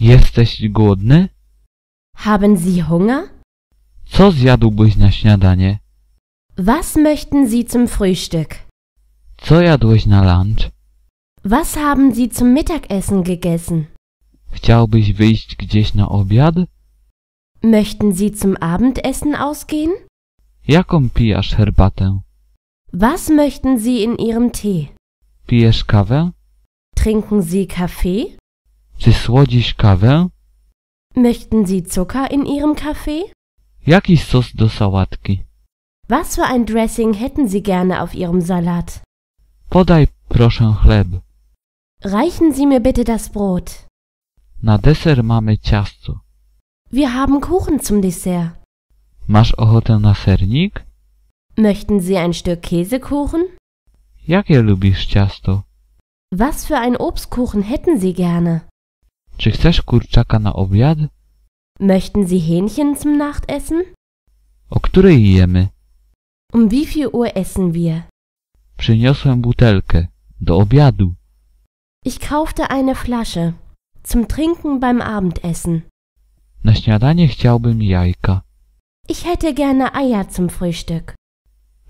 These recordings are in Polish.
Jesteś głodny? Haben Sie Hunger? Co zjadłbyś na śniadanie? Was möchten Sie zum Frühstück? Co jadłeś na lunch? Was haben Sie zum Mittagessen gegessen? Chciałbyś wyjść gdzieś na obiad? Möchten Sie zum Abendessen ausgehen? Jaką pijasz herbatę? Was möchten Sie in Ihrem Tee? Pijesz kawę? Trinken Sie Kaffee? Czy słodzisz kawę? Möchten Sie Zucker in Ihrem Kaffee? Jaki sos do sałatki? Was für ein Dressing hätten Sie gerne auf Ihrem Salat? Podaj proszę chleb. Reichen Sie mir bitte das Brot. Na deser mamy ciasto. Wir haben Kuchen zum Dessert. Masz ochotę na sernik? Möchten Sie ein Stück Käsekuchen? Jakie lubisz ciasto? Was für ein Obstkuchen hätten Sie gerne? Czy chcesz kurczaka na obiad? Möchten Sie Hähnchen zum Nachtessen? O której jemy? Um wie viel Uhr essen wir? Przyniosłem butelkę. Do obiadu. Ich kaufte eine Flasche. Zum Trinken beim Abendessen. Na śniadanie chciałbym jajka. Ich hätte gerne Eier zum Frühstück.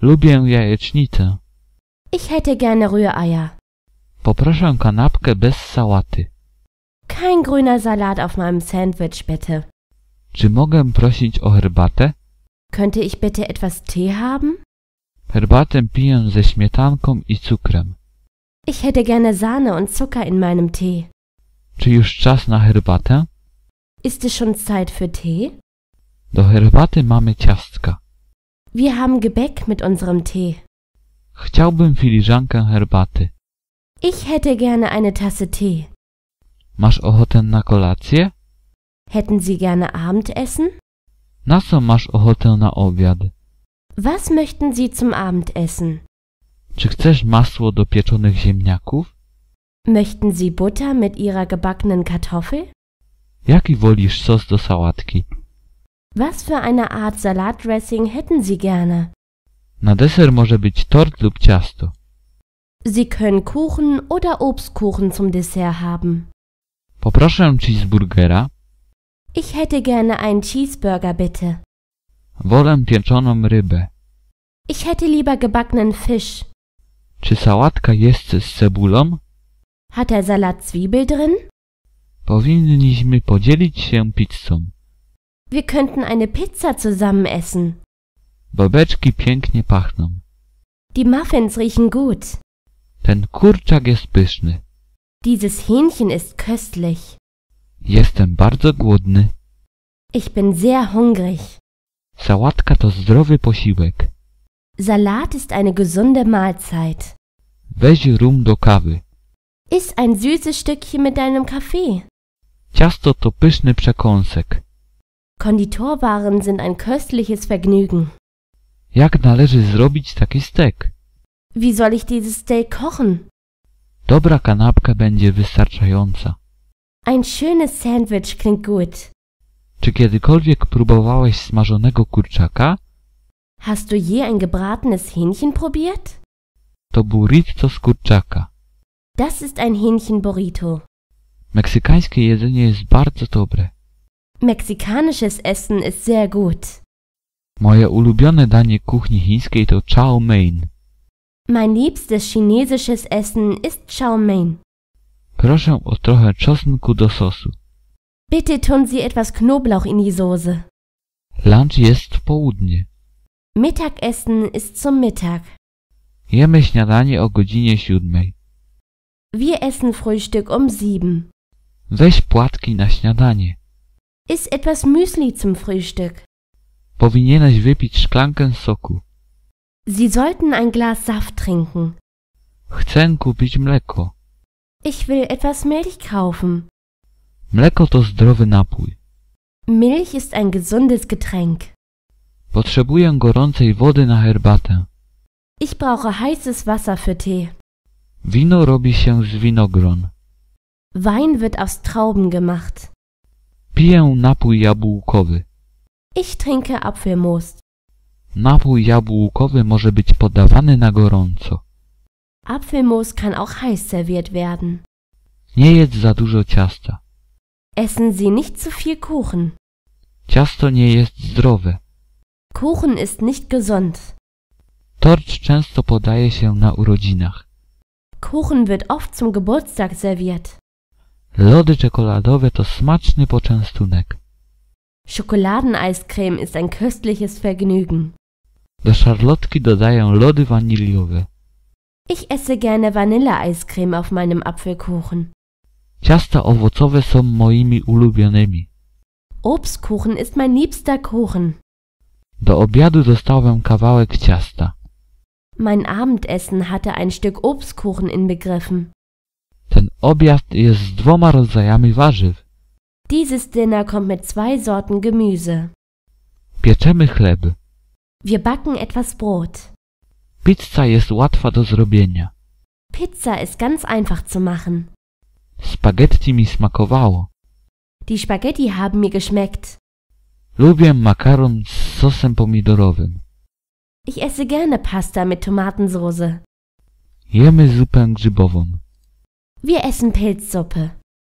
Lubię jajecznicę. Ich hätte gerne Rühreier. Poproszę kanapkę bez sałaty. Kein grüner Salat auf meinem Sandwich, bitte. Czy mogę prosić o herbatę? Könnte ich bitte etwas Tee haben? Herbatę piję ze śmietanką i cukrem. Ich hätte gerne Sahne und Zucker in meinem Tee. Czy już czas na herbatę? Ist es schon Zeit für Tee? Do herbaty mamy ciastka. Wir haben Gebäck mit unserem Tee. Chciałbym filiżankę herbaty. Ich hätte gerne eine Tasse Tee. Masz ochotę na kolację? Hätten Sie gerne Abendessen? Na co masz ochotę na obiad? Was möchten Sie zum Abendessen? Czy chcesz masło do pieczonych ziemniaków? Möchten Sie Butter mit Ihrer gebackenen Kartoffel? Jaki wolisz sos do sałatki? Was für eine Art Salatdressing hätten Sie gerne? Na deser może być tort lub ciasto. Sie können Kuchen oder Obstkuchen zum Dessert haben. Poproszę cheeseburgera. Ich hätte gerne einen Cheeseburger bitte. Wolę pieczoną rybę. Ich hätte lieber gebackenen Fisch. Czy sałatka jest z cebulą? Hat der Salat Zwiebel drin? Powinniśmy podzielić się pizzą. Wir könnten eine Pizza zusammen essen. Bobeczki pięknie pachną. Die Muffins riechen gut. Ten kurczak jest pyszny. Dieses Hähnchen ist köstlich. Jestem bardzo głodny. Ich bin sehr hungrig. Sałatka to zdrowy posiłek. Salat ist eine gesunde Mahlzeit. Weź rum do kawy. Iss ein süßes Stückchen mit deinem Kaffee. Ciasto to pyszny przekąsek. Konditorwaren sind ein köstliches Vergnügen. Jak należy zrobić taki stek? Wie soll ich dieses Steak kochen? Dobra kanapka będzie wystarczająca. Ein schönes Sandwich klingt gut. Czy kiedykolwiek próbowałeś smażonego kurczaka? Hast du je ein gebratenes Hähnchen probiert? To burrito z kurczaka. Das ist ein Hähnchen Burrito. Meksykańskie jedzenie jest bardzo dobre. Mexikanisches Essen ist sehr gut. Moje ulubione danie kuchni chińskiej to chow mein. Mein liebstes chinesisches Essen ist Chow Mein. Proszę o trochę czosnku do sosu. Bitte tun Sie etwas Knoblauch in die Soße. Lunch jest południe. Mittagessen ist zum Mittag. Jemy śniadanie o godzinie siódmej. Wir essen Frühstück um sieben. Weź płatki na śniadanie. Iss etwas Müsli zum Frühstück. Powinieneś wypić szklankę soku. Sie sollten ein Glas Saft trinken. Chcę kupić mleko. Ich will etwas Milch kaufen. Mleko to zdrowy napój. Milch ist ein gesundes Getränk. Potrzebuję gorącej wody na herbatę. Ich brauche heißes Wasser für Tee. Wino robi się z winogron. Wein wird aus Trauben gemacht. Piję napój jabłkowy. Ich trinke Apfelmost. Napój jabłkowy może być podawany na gorąco. Apfelmus kann auch heiß serviert werden. Nie jedz za dużo ciasta. Essen Sie nicht zu viel Kuchen. Ciasto nie jest zdrowe. Kuchen ist nicht gesund. Tort często podaje się na urodzinach. Kuchen wird oft zum Geburtstag serviert. Lody czekoladowe to smaczny poczęstunek. Schokoladeneiscreme ist ein köstliches Vergnügen. Do szarlotki dodaję lody waniliowe. Ich esse gerne Vanilleeiscreme auf meinem Apfelkuchen. Ciasta owocowe są moimi ulubionymi. Obstkuchen ist mein liebster Kuchen. Do obiadu dostałem kawałek ciasta. Mein Abendessen hatte ein Stück Obstkuchen inbegriffen. Ten obiad jest z dwoma rodzajami warzyw. Dieses Dinner kommt mit zwei Sorten Gemüse. Pieczemy chleb. Wir backen etwas Brot. Pizza jest łatwa do zrobienia. Pizza ist ganz einfach zu machen. Spaghetti mi smakowało. Die Spaghetti haben mir geschmeckt. Lubię makaron z sosem pomidorowym. Ich esse gerne Pasta mit Tomatensoße. Jemy zupę grzybową. Wir essen Pilzsuppe.